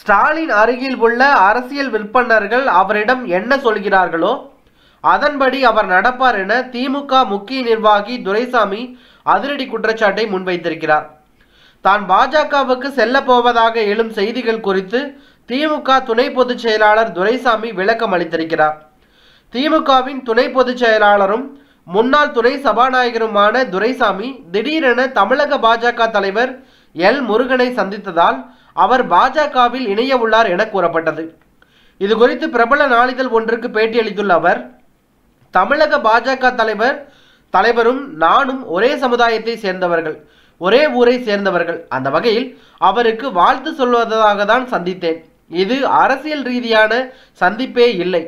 ஸ்டாலின் அருகில் உள்ள அரசியல் விற்பனர்கள் அவரிடம் என்ன சொல்கிறார்களோ அதன்படி அவர் நடப்பார் என திமுக முக்கிய நிர்வாகி துரைசாமி அதிரடி குற்றச்சாட்டை முன்வைத்திருக்கிறார் தான் பாஜகவுக்கு செல்ல போவதாக எழும் செய்திகள் குறித்து திமுக துணை பொதுச் செயலாளர் துரைசாமி விளக்கம் அளித்திருக்கிறார் திமுகவின் துணை பொதுச் செயலாளரும் முன்னாள் துணை சபாநாயகருமான துரைசாமி திடீரென தமிழக பாஜக தலைவர் எல் முருகனை சந்தித்ததால் அவர் பாஜகவில் இணைய உள்ளார் என கூறப்பட்டது இது குறித்து பிரபல நாளிதழ் ஒன்றுக்கு பேட்டியளித்துள்ள அவர் தமிழக பாஜக தலைவர் தலைவரும் நானும் ஒரே சமுதாயத்தை சேர்ந்தவர்கள் ஒரே ஊரை சேர்ந்தவர்கள் அந்த வகையில் அவருக்கு வாழ்த்து சொல்வதாக தான் சந்தித்தேன் இது அரசியல் ரீதியான சந்திப்பே இல்லை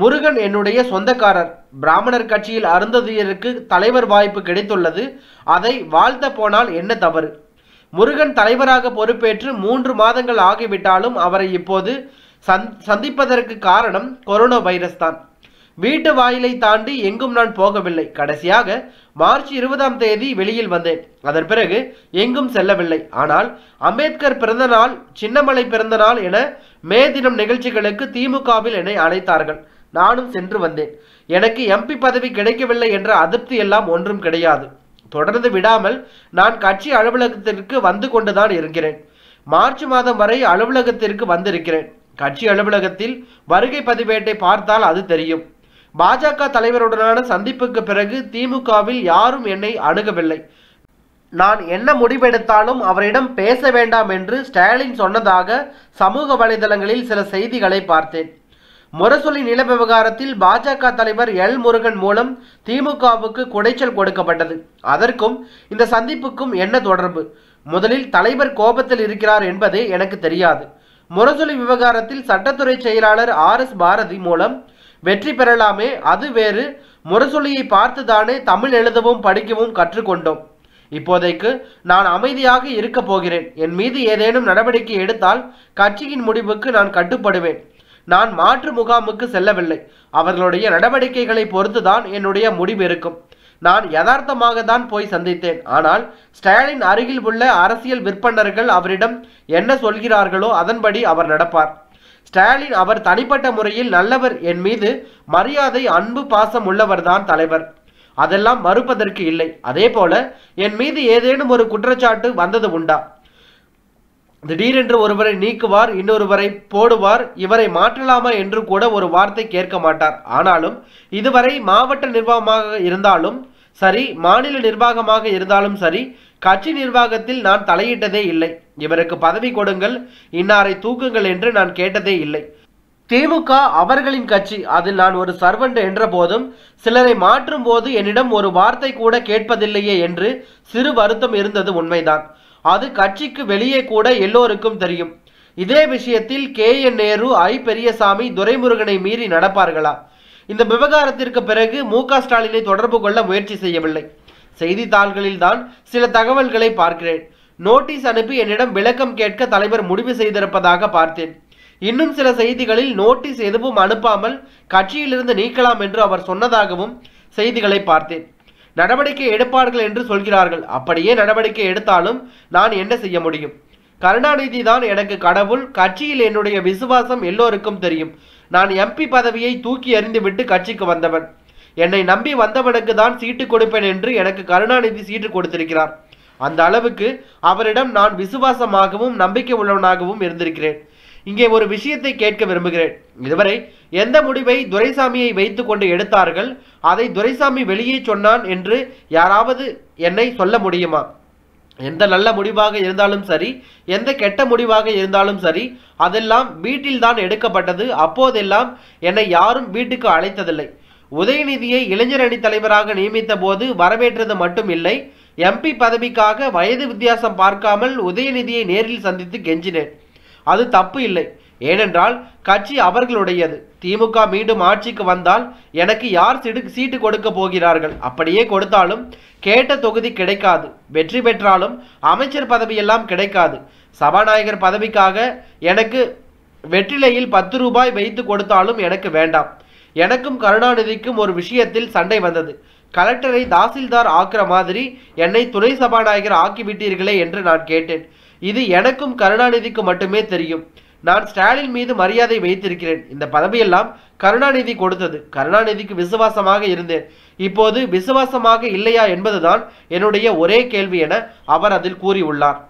முருகன் என்னுடைய சொந்தக்காரர் பிராமணர் கட்சியில் அருந்ததியருக்கு தலைவர் வாய்ப்பு கிடைத்துள்ளது அதை வாழ்த்த போனால் என்ன தவறு முருகன் தலைவராக பொறுப்பேற்று மூன்று மாதங்கள் ஆகிவிட்டாலும் அவரை இப்போது சந் சந்திப்பதற்கு காரணம் கொரோனா வைரஸ் தான் வீட்டு வாயிலை தாண்டி எங்கும் நான் போகவில்லை கடைசியாக மார்ச் இருபதாம் தேதி வெளியில் வந்தேன் அதன் பிறகு எங்கும் செல்லவில்லை ஆனால் அம்பேத்கர் பிறந்த நாள் சின்னமலை பிறந்த நாள் என மே தினம் நிகழ்ச்சிகளுக்கு திமுகவில் என்னை அழைத்தார்கள் நானும் சென்று வந்தேன் எனக்கு எம்பி பதவி கிடைக்கவில்லை என்ற அதிருப்தி எல்லாம் ஒன்றும் கிடையாது தொடர்ந்து விடாமல் நான் கட்சி அலுவலகத்திற்கு வந்து கொண்டுதான் இருக்கிறேன் மார்ச் மாதம் வரை அலுவலகத்திற்கு வந்திருக்கிறேன் கட்சி அலுவலகத்தில் வருகை பதிவேட்டை பார்த்தால் அது தெரியும் பாஜக தலைவருடனான சந்திப்புக்கு பிறகு திமுகவில் யாரும் என்னை அணுகவில்லை நான் என்ன முடிவெடுத்தாலும் அவரிடம் பேச வேண்டாம் என்று ஸ்டாலின் சொன்னதாக சமூக வலைதளங்களில் சில செய்திகளை பார்த்தேன் முரசொலி நில விவகாரத்தில் பாஜக தலைவர் எல் முருகன் மூலம் திமுகவுக்கு குடைச்சல் கொடுக்கப்பட்டது அதற்கும் இந்த சந்திப்புக்கும் என்ன தொடர்பு முதலில் தலைவர் கோபத்தில் இருக்கிறார் என்பதே எனக்கு தெரியாது முரசொலி விவகாரத்தில் சட்டத்துறை செயலாளர் ஆர் எஸ் பாரதி மூலம் வெற்றி பெறலாமே அது வேறு முரசொலியை பார்த்துதானே தமிழ் எழுதவும் படிக்கவும் கற்றுக்கொண்டோம் இப்போதைக்கு நான் அமைதியாக இருக்க போகிறேன் என் மீது ஏதேனும் நடவடிக்கை எடுத்தால் கட்சியின் முடிவுக்கு நான் கட்டுப்படுவேன் நான் மாற்று முகாமுக்கு செல்லவில்லை அவர்களுடைய நடவடிக்கைகளை பொறுத்துதான் என்னுடைய முடிவு இருக்கும் நான் யதார்த்தமாக தான் போய் சந்தித்தேன் ஆனால் ஸ்டாலின் அருகில் உள்ள அரசியல் விற்பனர்கள் அவரிடம் என்ன சொல்கிறார்களோ அதன்படி அவர் நடப்பார் ஸ்டாலின் அவர் தனிப்பட்ட முறையில் நல்லவர் என் மீது மரியாதை அன்பு பாசம் உள்ளவர்தான் தலைவர் அதெல்லாம் மறுப்பதற்கு இல்லை அதே போல என் மீது ஏதேனும் ஒரு குற்றச்சாட்டு வந்தது உண்டா திடீரென்று ஒருவரை நீக்குவார் இன்னொருவரை போடுவார் இவரை மாற்றலாமா என்று கூட ஒரு வார்த்தை கேட்க மாட்டார் ஆனாலும் இதுவரை மாவட்ட நிர்வாகமாக இருந்தாலும் சரி மாநில நிர்வாகமாக இருந்தாலும் சரி கட்சி நிர்வாகத்தில் நான் தலையிட்டதே இல்லை இவருக்கு பதவி கொடுங்கள் இன்னாரை தூக்குங்கள் என்று நான் கேட்டதே இல்லை திமுக அவர்களின் கட்சி அதில் நான் ஒரு சர்வண்ட் என்ற போதும் சிலரை மாற்றும் போது என்னிடம் ஒரு வார்த்தை கூட கேட்பதில்லையே என்று சிறு வருத்தம் இருந்தது உண்மைதான் அது கட்சிக்கு வெளியே கூட எல்லோருக்கும் தெரியும் இதே விஷயத்தில் கே என் நேரு ஐ பெரியசாமி துரைமுருகனை மீறி நடப்பார்களா இந்த விவகாரத்திற்கு பிறகு மு ஸ்டாலினை தொடர்பு கொள்ள முயற்சி செய்யவில்லை செய்தித்தாள்களில் தான் சில தகவல்களை பார்க்கிறேன் நோட்டீஸ் அனுப்பி என்னிடம் விளக்கம் கேட்க தலைவர் முடிவு செய்திருப்பதாக பார்த்தேன் இன்னும் சில செய்திகளில் நோட்டீஸ் எதுவும் அனுப்பாமல் கட்சியிலிருந்து நீக்கலாம் என்று அவர் சொன்னதாகவும் செய்திகளை பார்த்தேன் நடவடிக்கை எடுப்பார்கள் என்று சொல்கிறார்கள் அப்படியே நடவடிக்கை எடுத்தாலும் நான் என்ன செய்ய முடியும் கருணாநிதி தான் எனக்கு கடவுள் கட்சியில் என்னுடைய விசுவாசம் எல்லோருக்கும் தெரியும் நான் எம்பி பதவியை தூக்கி விட்டு கட்சிக்கு வந்தவன் என்னை நம்பி வந்தவனுக்கு தான் சீட்டு கொடுப்பேன் என்று எனக்கு கருணாநிதி சீட்டு கொடுத்திருக்கிறார் அந்த அளவுக்கு அவரிடம் நான் விசுவாசமாகவும் நம்பிக்கை உள்ளவனாகவும் இருந்திருக்கிறேன் இங்கே ஒரு விஷயத்தை கேட்க விரும்புகிறேன் இதுவரை எந்த முடிவை துரைசாமியை வைத்து கொண்டு எடுத்தார்கள் அதை துரைசாமி வெளியே சொன்னான் என்று யாராவது என்னை சொல்ல முடியுமா எந்த நல்ல முடிவாக இருந்தாலும் சரி எந்த கெட்ட முடிவாக இருந்தாலும் சரி அதெல்லாம் வீட்டில்தான் எடுக்கப்பட்டது அப்போதெல்லாம் என்னை யாரும் வீட்டுக்கு அழைத்ததில்லை உதயநிதியை இளைஞர் அணி தலைவராக நியமித்த போது வரவேற்றது மட்டும் இல்லை எம்பி பதவிக்காக வயது வித்தியாசம் பார்க்காமல் உதயநிதியை நேரில் சந்தித்து கெஞ்சினேன் அது தப்பு இல்லை ஏனென்றால் கட்சி அவர்களுடையது திமுக மீண்டும் ஆட்சிக்கு வந்தால் எனக்கு யார் சிடு சீட்டு கொடுக்க போகிறார்கள் அப்படியே கொடுத்தாலும் கேட்ட தொகுதி கிடைக்காது வெற்றி பெற்றாலும் அமைச்சர் பதவியெல்லாம் கிடைக்காது சபாநாயகர் பதவிக்காக எனக்கு வெற்றிலையில் பத்து ரூபாய் வைத்து கொடுத்தாலும் எனக்கு வேண்டாம் எனக்கும் கருணாநிதிக்கும் ஒரு விஷயத்தில் சண்டை வந்தது கலெக்டரை தாசில்தார் ஆக்குற மாதிரி என்னை துணை சபாநாயகர் ஆக்கிவிட்டீர்களே என்று நான் கேட்டேன் இது எனக்கும் கருணாநிதிக்கு மட்டுமே தெரியும் நான் ஸ்டாலின் மீது மரியாதை வைத்திருக்கிறேன் இந்த பதவியெல்லாம் கருணாநிதி கொடுத்தது கருணாநிதிக்கு விசுவாசமாக இருந்தேன் இப்போது விசுவாசமாக இல்லையா என்பதுதான் என்னுடைய ஒரே கேள்வி என அவர் அதில் கூறியுள்ளார்